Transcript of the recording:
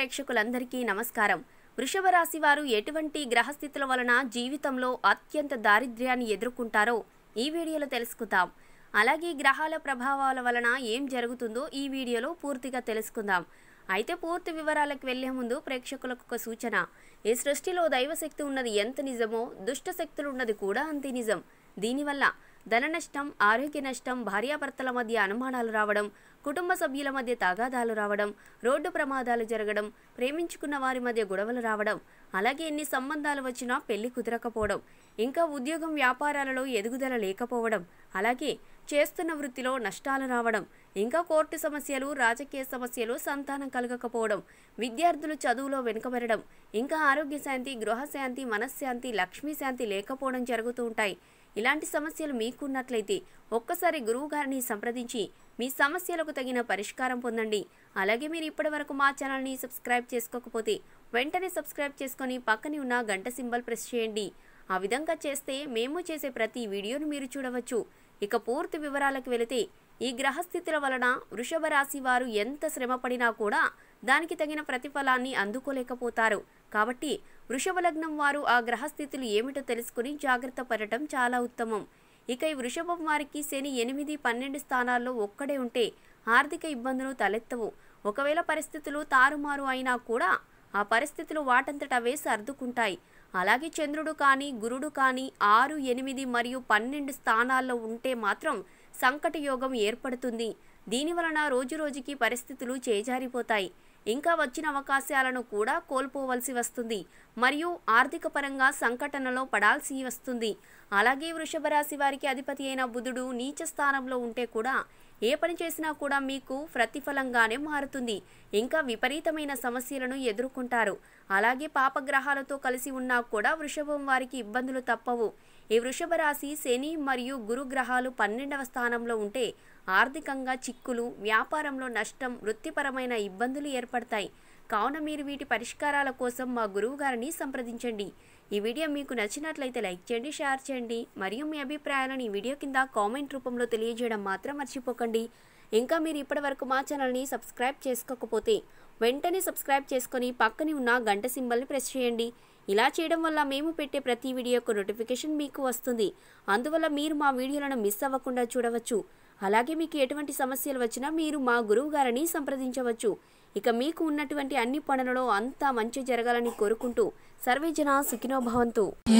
ప్రేక్షకులందరికీ నమస్కారం వృషభ రాశి వారు ఎటువంటి గ్రహస్థితుల వలన జీవితంలో అత్యంత దారిద్ర్యాన్ని ఎదుర్కొంటారో ఈ వీడియోలో తెలుసుకుందాం అలాగే గ్రహాల ప్రభావాల వలన ఏం జరుగుతుందో ఈ వీడియోలో పూర్తిగా తెలుసుకుందాం అయితే పూర్తి వివరాలకు వెళ్లే ముందు ప్రేక్షకులకు ఒక సూచన ఈ సృష్టిలో దైవశక్తి ఉన్నది ఎంత నిజమో దుష్టశక్తులు ఉన్నది కూడా అంతే నిజం దీనివల్ల ధన నష్టం ఆరోగ్య నష్టం భార్యాభర్తల మధ్య అనుమానాలు రావడం కుటుంబ సభ్యుల మధ్య తాగాదాలు రావడం రోడ్డు ప్రమాదాలు జరగడం ప్రేమించుకున్న వారి మధ్య గొడవలు రావడం అలాగే ఎన్ని సంబంధాలు వచ్చినా పెళ్లి కుదరకపోవడం ఇంకా ఉద్యోగం వ్యాపారాలలో ఎదుగుదల లేకపోవడం అలాగే చేస్తున్న వృత్తిలో నష్టాలు రావడం ఇంకా కోర్టు సమస్యలు రాజకీయ సమస్యలు సంతానం కలగకపోవడం విద్యార్థులు చదువులో వెనుకబడడం ఇంకా ఆరోగ్య శాంతి గృహశాంతి మనశ్శాంతి లక్ష్మీశాంతి శాంతి లేకపోవడం జరుగుతూ ఉంటాయి ఇలాంటి సమస్యలు మీకున్నట్లయితే ఒక్కసారి గురువు గారిని సంప్రదించి మీ సమస్యలకు తగిన పరిష్కారం పొందండి అలాగే మీరు ఇప్పటి వరకు మా ఛానల్ని సబ్స్క్రైబ్ చేసుకోకపోతే వెంటనే సబ్స్క్రైబ్ చేసుకొని పక్కనే ఉన్న గంట సింబల్ ప్రెస్ చేయండి ఆ విధంగా చేస్తే మేము చేసే ప్రతి వీడియోను మీరు చూడవచ్చు ఇక పూర్తి వివరాలకు వెళితే ఈ గ్రహస్థితుల వలన వృషభ రాశి వారు ఎంత శ్రమపడినా కూడా దానికి తగిన ప్రతిఫలాన్ని అందుకోలేకపోతారు కాబట్టి వృషభ లగ్నం వారు ఆ గ్రహస్థితులు ఏమిటో తెలుసుకుని జాగ్రత్త పడటం చాలా ఉత్తమం ఇక ఈ వృషభం వారికి శని ఎనిమిది పన్నెండు స్థానాల్లో ఒక్కడే ఉంటే ఆర్థిక ఇబ్బందులు తలెత్తవు ఒకవేళ పరిస్థితులు తారుమారు అయినా కూడా ఆ పరిస్థితులు వాటంతట అవే సర్దుకుంటాయి అలాగే చంద్రుడు కానీ గురుడు కానీ ఆరు ఎనిమిది మరియు పన్నెండు స్థానాల్లో ఉంటే మాత్రం సంకట యోగం ఏర్పడుతుంది దీనివలన రోజురోజుకి పరిస్థితులు చేజారిపోతాయి ఇంకా వచ్చిన అవకాశాలను కూడా కోల్పోవలసి వస్తుంది మరియు ఆర్థిక పరంగా సంఘటనలో పడాల్సి వస్తుంది అలాగే వృషభ రాశి వారికి అధిపతి అయిన బుధుడు నీచ స్థానంలో ఉంటే కూడా ఏ పని చేసినా కూడా మీకు ప్రతిఫలంగానే మారుతుంది ఇంకా విపరీతమైన సమస్యలను ఎదుర్కొంటారు అలాగే పాపగ్రహాలతో కలిసి ఉన్నా కూడా వృషభం వారికి ఇబ్బందులు తప్పవు ఈ వృషభ రాశి శని మరియు గురు గ్రహాలు పన్నెండవ స్థానంలో ఉంటే ఆర్థికంగా చిక్కులు వ్యాపారంలో నష్టం వృత్తిపరమైన ఇబ్బందులు ఏర్పడతాయి కావున మీరు వీటి పరిష్కారాల కోసం మా గురువు గారిని సంప్రదించండి ఈ వీడియో మీకు నచ్చినట్లయితే లైక్ చేయండి షేర్ చేయండి మరియు మీ అభిప్రాయాలను ఈ వీడియో కింద కామెంట్ రూపంలో తెలియజేయడం మాత్రం మర్చిపోకండి ఇంకా మీరు ఇప్పటివరకు మా ఛానల్ని సబ్స్క్రైబ్ చేసుకోకపోతే వెంటనే సబ్స్క్రైబ్ చేసుకొని పక్కనే ఉన్న గంట సింబల్ని ప్రెస్ చేయండి ఇలా చేయడం వల్ల మేము పెట్టే ప్రతి వీడియోకు నోటిఫికేషన్ మీకు వస్తుంది అందువల్ల మీరు మా వీడియోలను మిస్ అవ్వకుండా చూడవచ్చు అలాగే మీకు ఎటువంటి సమస్యలు వచ్చినా మీరు మా గురువు గారిని సంప్రదించవచ్చు ఇక మీకు ఉన్నటువంటి అన్ని పనులలో అంతా మంచి జరగాలని కోరుకుంటూ సర్వే సర్వేజన సుఖినోభవంతు